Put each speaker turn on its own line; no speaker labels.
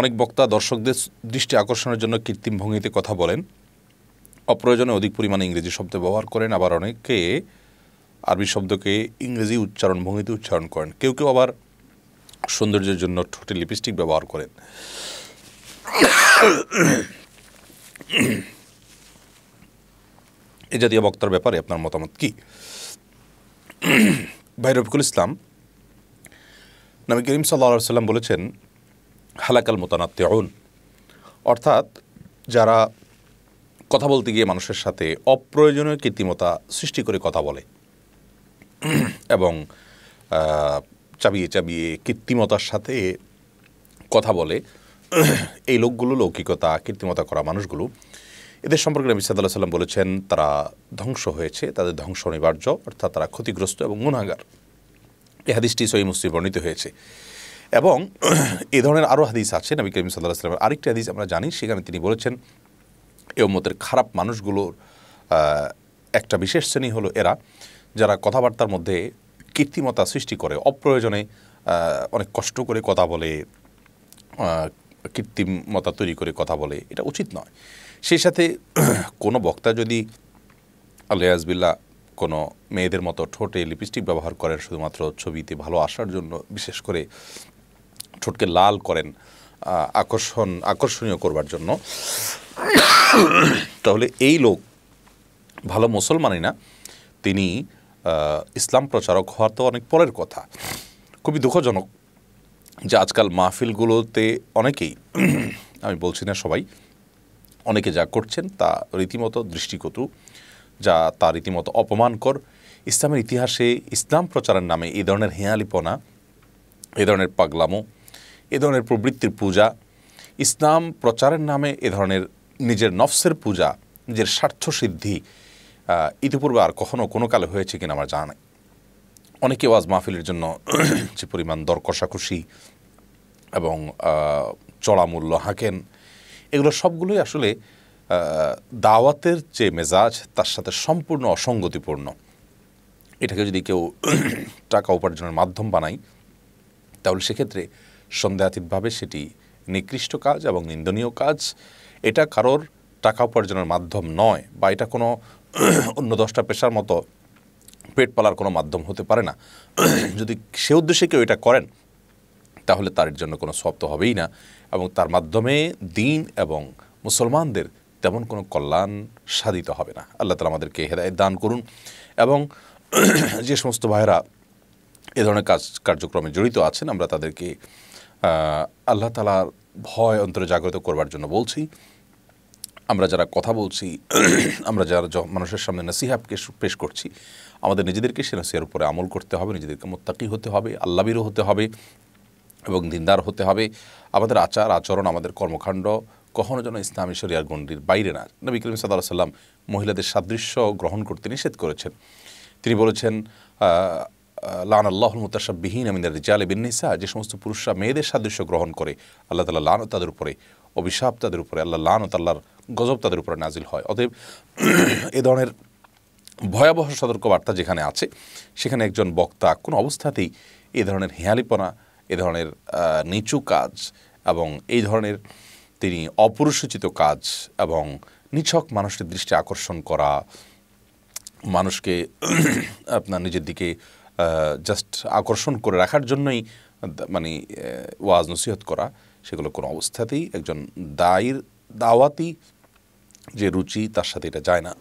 অনেক বক্তা দর্শকদের দৃষ্টি আকর্ষণের জন্য কৃত্রিম ভঙ্গিতে কথা বলেন অপ্রয়োজনে অধিক পরিমাণে ইংরেজি শব্দ ব্যবহার করেন আবার অনেকে আরবি শব্দকে ইংরেজি উচ্চারণ ভঙ্গিতে উচ্চারণ করেন কেউ কেউ আবার সৌন্দর্যের জন্য ঠোঁটে লিপস্টিক ব্যবহার করেন এ জাতীয় বক্তার ব্যাপারে আপনার মতামত কী ভাই রফিকুল ইসলাম নবী করিম সাল্লা সাল্লাম বলেছেন হালাকাল মোতানাত্তেউন অর্থাৎ যারা কথা বলতে গিয়ে মানুষের সাথে অপ্রয়োজনীয় কৃত্রিমতা সৃষ্টি করে কথা বলে এবং চাবিয়ে চাবিয়ে কৃত্রিমতার সাথে কথা বলে এই লোকগুলো লৌকিকতা কৃত্রিমতা করা মানুষগুলো এদের সম্পর্কে নবী সাদা সাল্লাম বলেছেন তারা ধ্বংস হয়েছে তাদের ধ্বংস অনিবার্য অর্থাৎ তারা ক্ষতিগ্রস্ত এবং গুণাগার এ হাদিসটি সহি মুসলিম বর্ণিত হয়েছে এবং এ ধরনের আরও হাদিস আছে নবী করিম সাল্লাহ আসলামের আরেকটি হাদিস আমরা জানি সেখানে তিনি বলেছেন এ মতের খারাপ মানুষগুলোর একটা বিশেষ শ্রেণী হলো এরা যারা কথাবার্তার মধ্যে কীর্তিমতা সৃষ্টি করে অপ্রয়োজনে অনেক কষ্ট করে কথা বলে কৃত্রিমতা তৈরি করে কথা বলে এটা উচিত নয় সেই সাথে কোনো বক্তা যদি আলিয়াজবিল্লা কোনো মেয়েদের মতো ঠোঁটে লিপস্টিক ব্যবহার করেন শুধুমাত্র ছবিতে ভালো আসার জন্য বিশেষ করে ঠোঁটকে লাল করেন আকর্ষণ আকর্ষণীয় করবার জন্য তাহলে এই লোক ভালো মুসলমানই না তিনি ইসলাম প্রচারক হওয়ার তো অনেক পরের কথা খুবই দুঃখজনক যে আজকাল মাহফিলগুলোতে অনেকেই আমি বলছি না সবাই অনেকে যা করছেন তা রীতিমতো দৃষ্টিকটু যা তা রীতিমতো অপমানকর ইসলামের ইতিহাসে ইসলাম প্রচারের নামে এই ধরনের হেঁয়ালিপনা এ ধরনের পাগলামো এ ধরনের প্রবৃত্তির পূজা ইসলাম প্রচারের নামে এ ধরনের নিজের নফসের পূজা নিজের স্বার্থ সিদ্ধি ইতিপূর্বে আর কখনও কোনো কালে হয়েছে কিনা আমার জানা নেই অনেকে ওয়াজ মাহফিলের জন্য যে পরিমাণ দর কষাকষি এবং মূল্য হাঁকেন এগুলো সবগুলোই আসলে দাওয়াতের যে মেজাজ তার সাথে সম্পূর্ণ অসঙ্গতিপূর্ণ এটাকে যদি কেউ টাকা উপার্জনের মাধ্যম বানায় তাহলে সেক্ষেত্রে সন্দেহাতীতভাবে সেটি নিকৃষ্ট কাজ এবং নিন্দনীয় কাজ এটা কারোর টাকা উপার্জনের মাধ্যম নয় বা এটা কোনো অন্য দশটা পেশার মতো পেট পালার কোনো মাধ্যম হতে পারে না যদি সে উদ্দেশ্যে কেউ এটা করেন তাহলে তার জন্য কোনো সব তো হবেই না এবং তার মাধ্যমে দিন এবং মুসলমানদের তেমন কোনো কল্যাণ সাধিত হবে না আল্লাহ তালা আমাদেরকে হেদায় দান করুন এবং যে সমস্ত ভাইরা এ ধরনের কাজ কার্যক্রমে জড়িত আছেন আমরা তাদেরকে আল্লাহ তালার ভয় অন্তরে জাগ্রত করবার জন্য বলছি আমরা যারা কথা বলছি আমরা যারা মানুষের সামনে নাসিহাবকে পেশ করছি আমাদের নিজেদেরকে সে নসিহার উপরে আমল করতে হবে নিজেদেরকে মোত্তাকি হতে হবে আল্লাবিরও হতে হবে এবং দিনদার হতে হবে আমাদের আচার আচরণ আমাদের কর্মকাণ্ড কখনো যেন ইসলামী শরিয়ার গণ্ডির বাইরে না নবী করিম সাদা সাল্লাম মহিলাদের সাদৃশ্য গ্রহণ করতে নিষেধ করেছেন তিনি বলেছেন লান আল্লাহ মুতাসাবিহীন আমিনের রিজাল বিনিসা যে সমস্ত পুরুষরা মেয়েদের সাদৃশ্য গ্রহণ করে আল্লাহ তালা লান তাদের উপরে অভিশাপ তাদের উপরে আল্লাহ লান তাল্লাহর গজব তাদের উপরে নাজিল হয় অতএব এ ধরনের ভয়াবহ সতর্কবার্তা যেখানে আছে সেখানে একজন বক্তা কোনো অবস্থাতেই এ ধরনের হেঁয়ালিপনা এ ধরনের নিচু কাজ এবং এই ধরনের তিনি অপরিসূচিত কাজ এবং নিছক মানুষের দৃষ্টি আকর্ষণ করা মানুষকে আপনার নিজের দিকে জাস্ট আকর্ষণ করে রাখার জন্যই মানে ওয়াজ নসিহত করা সেগুলো কোনো অবস্থাতেই একজন দায়ের দাওয়াতি যে রুচি তার সাথে এটা যায় না